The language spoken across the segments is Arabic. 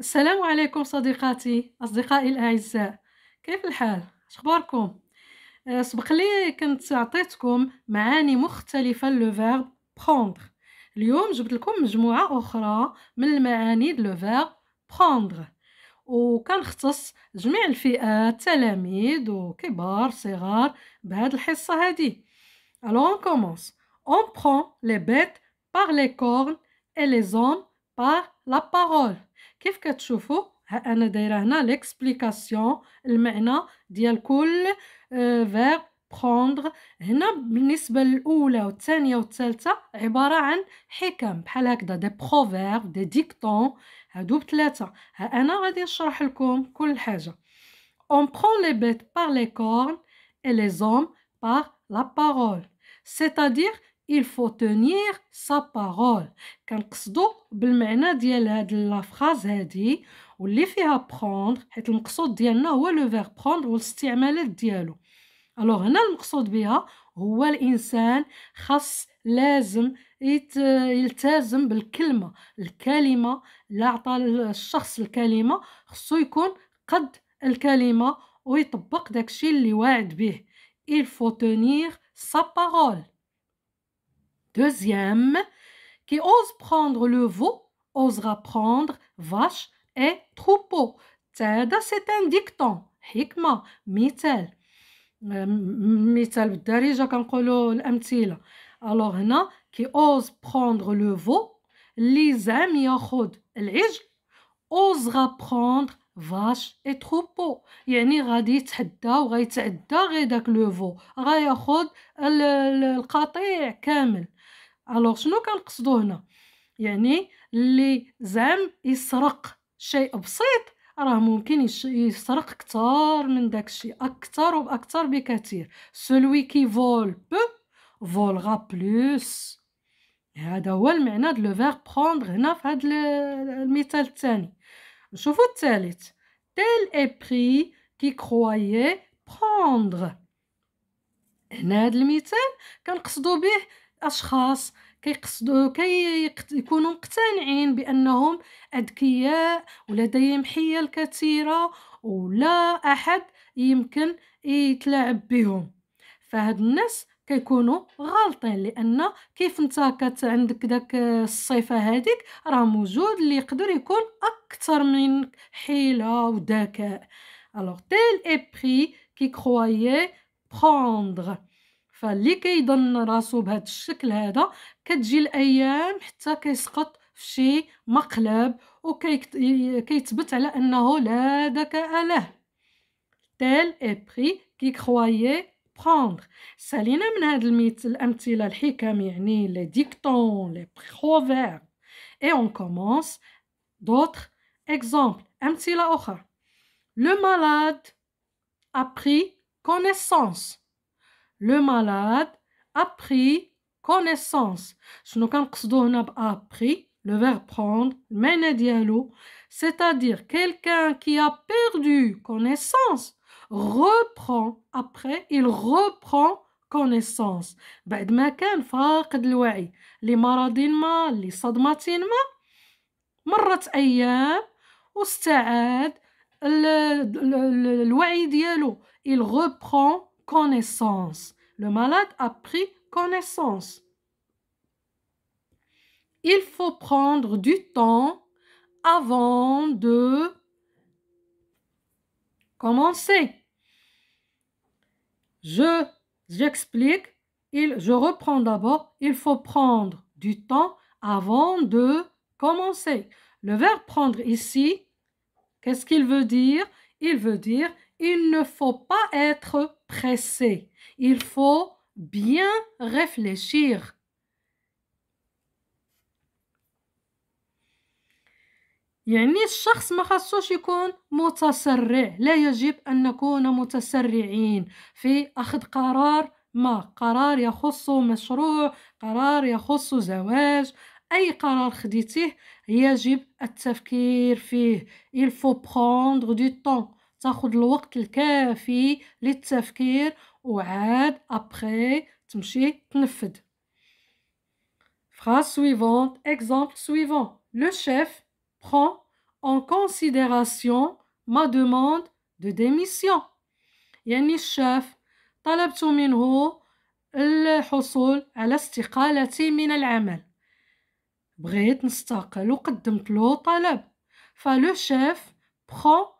السلام عليكم صديقاتي اصدقائي الاعزاء كيف الحال اخباركم أه، سبق لي كنت عطيتكم معاني مختلفه لو فيرب بروندر اليوم جبت لكم مجموعه اخرى من المعاني لو فيرب بروندر وكنختص جميع الفئات تلاميذ وكبار صغار بهاد الحصه هادي الو on commence on prend les bêtes par les cornes et les hommes la parole qu'est-ce que tu veux? En donnant l'explication, le maintenant, de aller tout euh, vers prendre. Ennab, ni ce bel ou la deuxième ou telle ça, est basé en des proverbes, des dictons, adoupte les uns. En a de dire sur tout On prend les bêtes par les cornes et les hommes par la parole. C'est-à-dire il faut tenir sa parole كنقصدو بالمعنى ديال هاد لا فراز هادي واللي فيها prendre حيت المقصود ديالنا هو لو فيغ prendre والاستعمالات ديالو الوغ هنا المقصود بها هو الانسان خاص لازم يلتزم بالكلمه الكلمه لا عطى الشخص الكلمه خصو يكون قد الكلمه ويطبق داكشي اللي واعد به il faut tenir sa parole Deuxième, qui ose prendre le veau, osera prendre vache et troupeau. c'est un dicton. Hikma, mitel. Euh, mitel, d'arrivée, j'en connais Alors, qui ose prendre le veau, l'isem yachod, l'ij, osera prendre vache et troupeau. Yanni, radi tada, ou radi tada, redak le veau. Rayachod, le kate, kamel. الوغ شنو كنقصدو هنا يعني اللي زعم يسرق شيء بسيط راه ممكن يسرق كثار من داك الشيء اكثر واكثر بكثير سلوي كي فول بو فولغا بلوس هذا هو المعنى د لو فيغ بروندر هنا في هذا المثال الثاني نشوفوا الثالث تيل اي بري كي كرواي بروندر هنا هذا المثال كنقصدو به اشخاص كيقصدوا كي يكونوا مقتنعين بانهم اذكياء ولديهم حيل كثيره ولا احد يمكن يتلاعب بهم فهاد الناس كيكونوا غالطين لان كيف انت كت عندك داك الصفه هذيك راه موجود اللي يقدر يكون اكثر من حيله وذكاء alors tel est pris qui croyait prendre فاللي كيظن راسو بهذا الشكل هذا كتجي الايام حتى كيسقط في شي مقلب وكيثبت على انه لا ذكاء له تيل اي بري كي كخوايي بروندر سالينا من هاد المثل الامثله الحكم يعني لي ديكتون لي بروفير اي اون كومونس دوتر اكزامبل امثله اخرى لو مالاد a كونيسونس connaissance le malade a pris connaissance شنو كنقصدو هنا ب a pris le verbe prendre e c'est-à-dire quelqu'un qui a perdu connaissance reprend après il reprend connaissance بعد ما كان فاقد الوعي لمرض ما لصدمة ما مرت أيام واستعاد الوعي ديالو il reprend connaissance. Le malade a pris connaissance. Il faut prendre du temps avant de commencer. Je j'explique, je reprends d'abord, il faut prendre du temps avant de commencer. Le verbe prendre ici, qu'est-ce qu'il veut dire Il veut dire il ne faut pas être pressé. Il faut bien réfléchir. يعني الشخص ما خصوش يكون متسرع لا يجب أن نكون متسرعين في أخذ قرار ما قرار يخص مشروع قرار يخص زواج أي قرار خديتيه يجب التفكير فيه il faut prendre du temps تاخذ الوقت الكافي للتفكير وعاد ابري تمشي تنفذ Phrase suivante, exemple suivant. Le chef prend en considération ma demande de démission. يعني الشاف طلبت منه الحصول على استقالتي من العمل. بغيت نستقل وقدمت له طلب. فلو شيف prend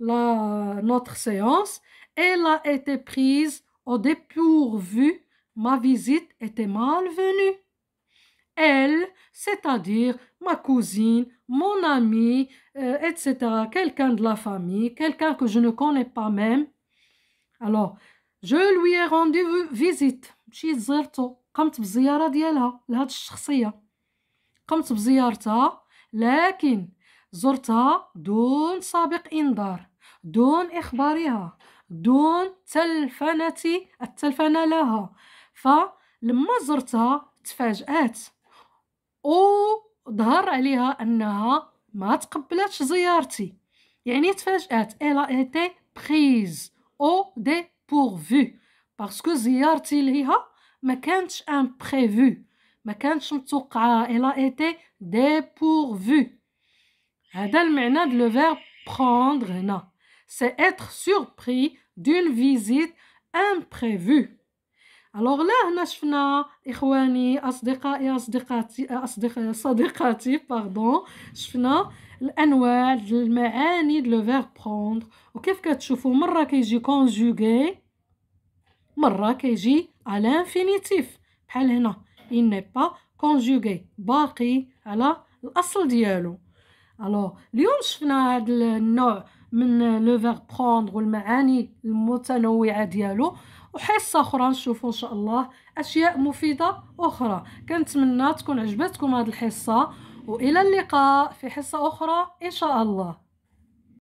la, euh, notre séance. Elle a été prise au dépourvu. Ma visite était malvenue. Elle, c'est-à-dire ma cousine, mon amie, euh, etc., quelqu'un de la famille, quelqu'un que je ne connais pas même. Alors, je lui ai rendu visite. دون إخبارها دون تلفنة التلفنة لها فلما زرتها تفاجأت وظهر عليها أنها ما تقبلتش زيارتي يعني تفاجأت إلا إيتي بخيز أو دي dépourvu parce زيارتي ليها ما كانتش بخيفو ما كانتش متوقعة elle a été dépourvu هذا المعنى دو لو فيرب prendre هنا c'est être surpris d'une visite imprévue. Alors, là هنا شفنا اخواني اصدقائي اصدقاتي prendre que شفنا الانواع المعاني دو فيغ بروندر وكيف كتشوفوا مره كيجي كونجوغي مره كيجي à l'infinitif. بحال هنا il n'est pas conjugué باقي على الاصل ديالو الو اليوم شفنا هذا من لو فيغ بروندر والمعاني المتنوعه ديالو وحصه اخرى نشوفوا ان شاء الله اشياء مفيده اخرى كنتمنى تكون عجبتكم هذه الحصه والى اللقاء في حصه اخرى ان شاء الله